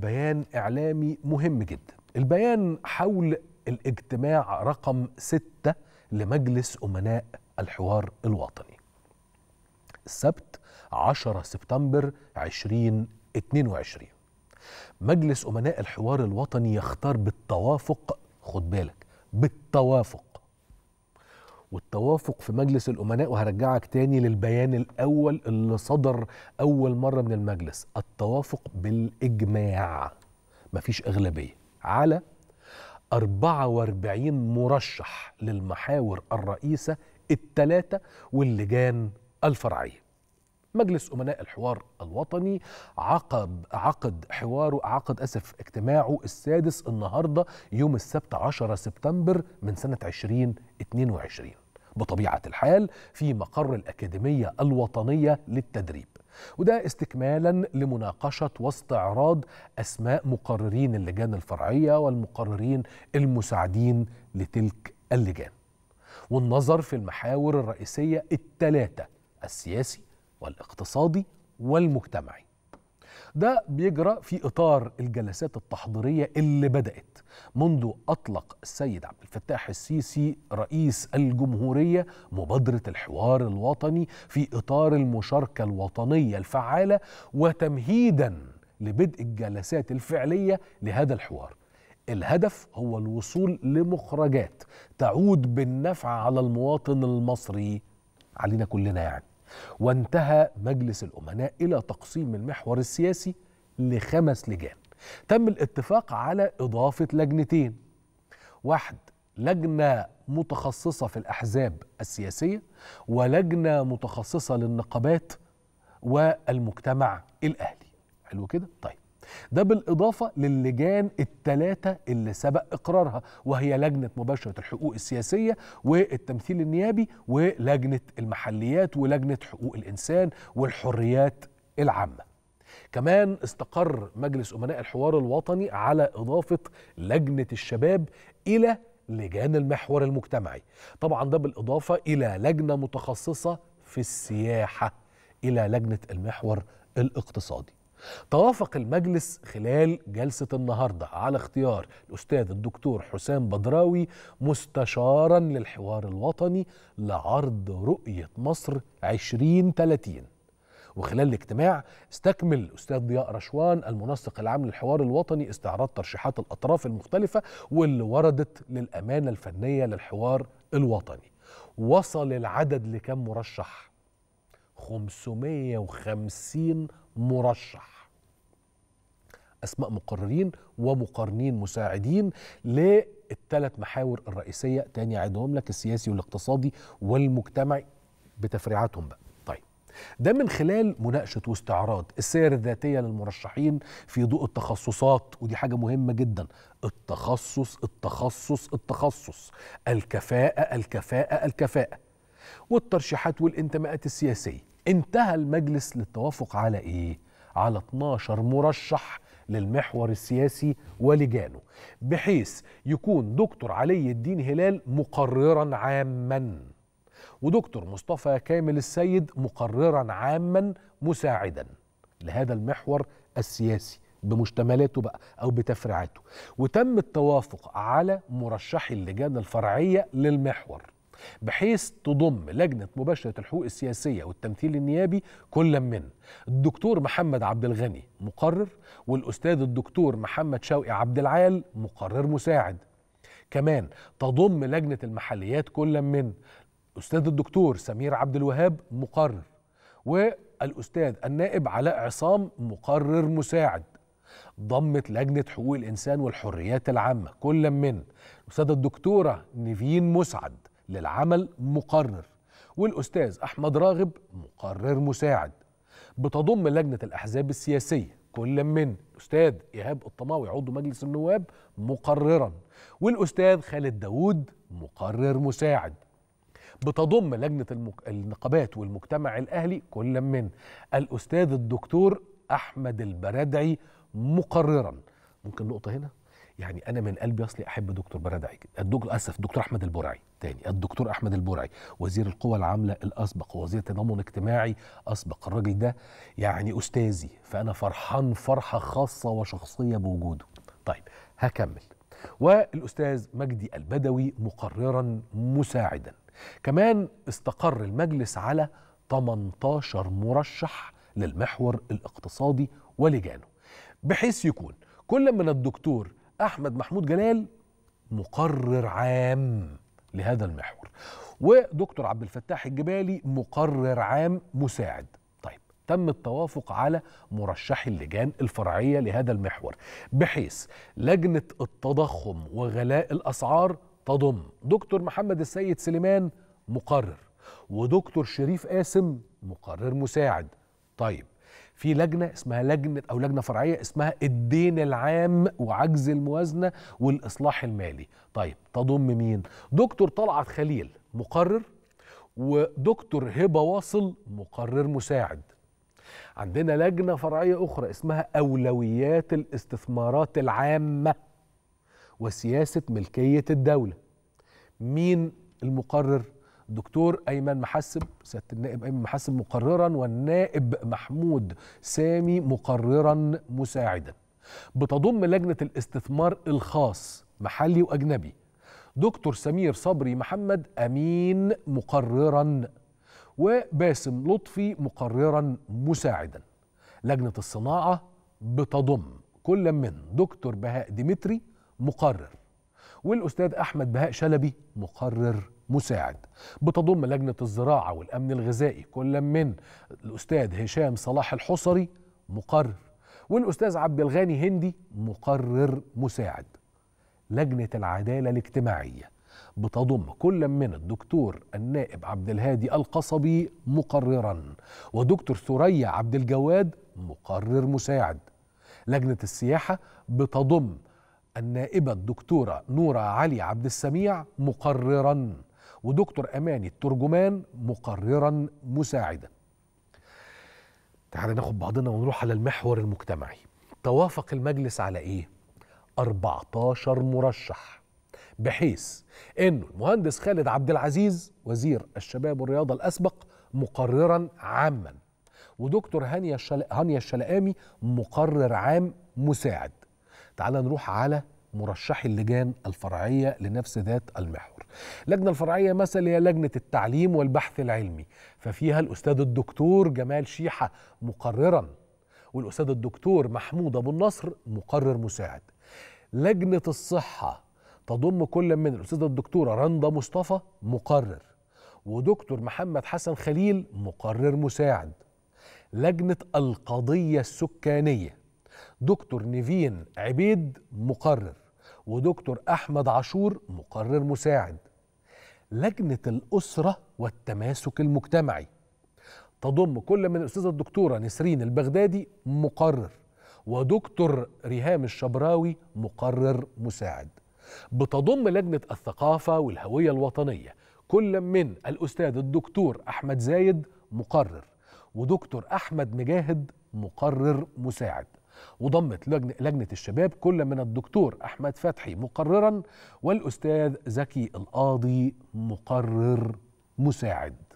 بيان إعلامي مهم جدا البيان حول الاجتماع رقم ستة لمجلس أمناء الحوار الوطني السبت 10 سبتمبر 2022 مجلس أمناء الحوار الوطني يختار بالتوافق خد بالك بالتوافق والتوافق في مجلس الامناء وهرجعك تاني للبيان الاول اللي صدر اول مره من المجلس التوافق بالاجماع مفيش اغلبيه على 44 مرشح للمحاور الرئيسه الثلاثه واللجان الفرعيه مجلس امناء الحوار الوطني عقب عقد حواره عقد اسف اجتماعه السادس النهارده يوم السبت 10 سبتمبر من سنه 2022 بطبيعة الحال في مقر الأكاديمية الوطنية للتدريب وده استكمالا لمناقشة واستعراض أسماء مقررين اللجان الفرعية والمقررين المساعدين لتلك اللجان والنظر في المحاور الرئيسية الثلاثة السياسي والاقتصادي والمجتمعي ده بيجرى في إطار الجلسات التحضيرية اللي بدأت منذ أطلق السيد عبد الفتاح السيسي رئيس الجمهورية مبادرة الحوار الوطني في إطار المشاركة الوطنية الفعالة وتمهيدا لبدء الجلسات الفعلية لهذا الحوار الهدف هو الوصول لمخرجات تعود بالنفع على المواطن المصري علينا كلنا يعني وانتهى مجلس الأمناء إلى تقسيم المحور السياسي لخمس لجان تم الاتفاق على إضافة لجنتين واحد لجنة متخصصة في الأحزاب السياسية ولجنة متخصصة للنقابات والمجتمع الأهلي حلو كده؟ طيب ده بالإضافة للجان الثلاثة اللي سبق إقرارها وهي لجنة مباشرة الحقوق السياسية والتمثيل النيابي ولجنة المحليات ولجنة حقوق الإنسان والحريات العامة كمان استقر مجلس أمناء الحوار الوطني على إضافة لجنة الشباب إلى لجان المحور المجتمعي طبعا ده بالإضافة إلى لجنة متخصصة في السياحة إلى لجنة المحور الاقتصادي توافق المجلس خلال جلسة النهاردة على اختيار الأستاذ الدكتور حسام بدراوي مستشارا للحوار الوطني لعرض رؤية مصر 2030 وخلال الاجتماع استكمل الأستاذ ضياء رشوان المنسق العام للحوار الوطني استعراض ترشيحات الأطراف المختلفة واللي وردت للأمانة الفنية للحوار الوطني وصل العدد لكم مرشح 550 مرشح اسماء مقررين ومقارنين مساعدين للثلاث محاور الرئيسيه تاني عدهم لك السياسي والاقتصادي والمجتمعي بتفريعاتهم بقى طيب ده من خلال مناقشه واستعراض السير الذاتيه للمرشحين في ضوء التخصصات ودي حاجه مهمه جدا التخصص التخصص التخصص الكفاءه الكفاءه الكفاءه والترشيحات والانتماءات السياسيه انتهى المجلس للتوافق على ايه؟ على 12 مرشح للمحور السياسي ولجانه بحيث يكون دكتور علي الدين هلال مقررا عاما ودكتور مصطفى كامل السيد مقررا عاما مساعدا لهذا المحور السياسي بمشتملاته بقى او بتفريعاته وتم التوافق على مرشحي اللجان الفرعيه للمحور بحيث تضم لجنة مباشرة الحقوق السياسية والتمثيل النيابي كل من الدكتور محمد عبد الغني مقرر والأستاذ الدكتور محمد شوقي عبد العال مقرر مساعد كمان تضم لجنة المحليات كل من الأستاذ الدكتور سمير عبد الوهاب مقرر والأستاذ النائب علاء عصام مقرر مساعد ضمت لجنة حقوق الإنسان والحريات العامة كل من الأستاذة الدكتورة نيفين مسعد للعمل مقرر والأستاذ أحمد راغب مقرر مساعد بتضم لجنة الأحزاب السياسية كل من الأستاذ إيهاب الطماوي عضو مجلس النواب مقررا والأستاذ خالد داوود مقرر مساعد بتضم لجنة المك... النقابات والمجتمع الأهلي كل من الأستاذ الدكتور أحمد البرادعي مقررا ممكن نقطة هنا يعني أنا من قلبي أصلي أحب دكتور برادعي الدكتور أسف دكتور أحمد البرعي تاني الدكتور احمد البرعي وزير القوى العامله الاسبق ووزير تضامن اجتماعي اسبق الراجل ده يعني استاذي فانا فرحان فرحه خاصه وشخصيه بوجوده طيب هكمل والاستاذ مجدي البدوي مقررا مساعدا كمان استقر المجلس على 18 مرشح للمحور الاقتصادي ولجانه بحيث يكون كل من الدكتور احمد محمود جلال مقرر عام لهذا المحور ودكتور عبد الفتاح الجبالي مقرر عام مساعد طيب تم التوافق على مرشحي اللجان الفرعية لهذا المحور بحيث لجنة التضخم وغلاء الأسعار تضم دكتور محمد السيد سليمان مقرر ودكتور شريف قاسم مقرر مساعد طيب في لجنه اسمها لجنه او لجنه فرعيه اسمها الدين العام وعجز الموازنه والاصلاح المالي طيب تضم مين دكتور طلعت خليل مقرر ودكتور هبه واصل مقرر مساعد عندنا لجنه فرعيه اخرى اسمها اولويات الاستثمارات العامه وسياسه ملكيه الدوله مين المقرر الدكتور ايمن محسب سياده النائب ايمن محسب مقررا والنائب محمود سامي مقررا مساعدا بتضم لجنه الاستثمار الخاص محلي واجنبي دكتور سمير صبري محمد امين مقررا وباسم لطفي مقررا مساعدا لجنه الصناعه بتضم كل من دكتور بهاء ديمتري مقرر والاستاذ احمد بهاء شلبي مقرر مساعد بتضم لجنه الزراعه والامن الغذائي كل من الاستاذ هشام صلاح الحصري مقرر والاستاذ عبد الغني هندي مقرر مساعد لجنه العداله الاجتماعيه بتضم كل من الدكتور النائب عبد الهادي القصبي مقررا ودكتور ثريا عبد الجواد مقرر مساعد لجنة السياحة بتضم النائبة الدكتورة نورة علي عبد السميع مقررا ودكتور أماني الترجمان مقررا مساعدا تعالى ناخد بعضنا ونروح على المحور المجتمعي توافق المجلس على إيه؟ 14 مرشح بحيث أنه المهندس خالد عبد العزيز وزير الشباب والرياضة الأسبق مقررا عاما ودكتور هانيا هانيا الشلقامي مقرر عام مساعد تعال نروح على مرشحي اللجان الفرعية لنفس ذات المحور اللجنة الفرعية مثلا هي لجنة التعليم والبحث العلمي ففيها الأستاذ الدكتور جمال شيحة مقررا والأستاذ الدكتور محمود أبو النصر مقرر مساعد لجنة الصحة تضم كل من الأستاذة الدكتورة رندا مصطفى مقرر ودكتور محمد حسن خليل مقرر مساعد لجنة القضية السكانية دكتور نيفين عبيد مقرر ودكتور أحمد عاشور مقرر مساعد لجنة الأسرة والتماسك المجتمعي تضم كل من الأستاذة الدكتورة نسرين البغدادي مقرر ودكتور ريهام الشبراوي مقرر مساعد بتضم لجنة الثقافة والهوية الوطنية كل من الأستاذ الدكتور أحمد زايد مقرر ودكتور أحمد مجاهد مقرر مساعد وضمت لجنة الشباب كل من الدكتور أحمد فتحي مقررا والأستاذ زكي القاضي مقرر مساعد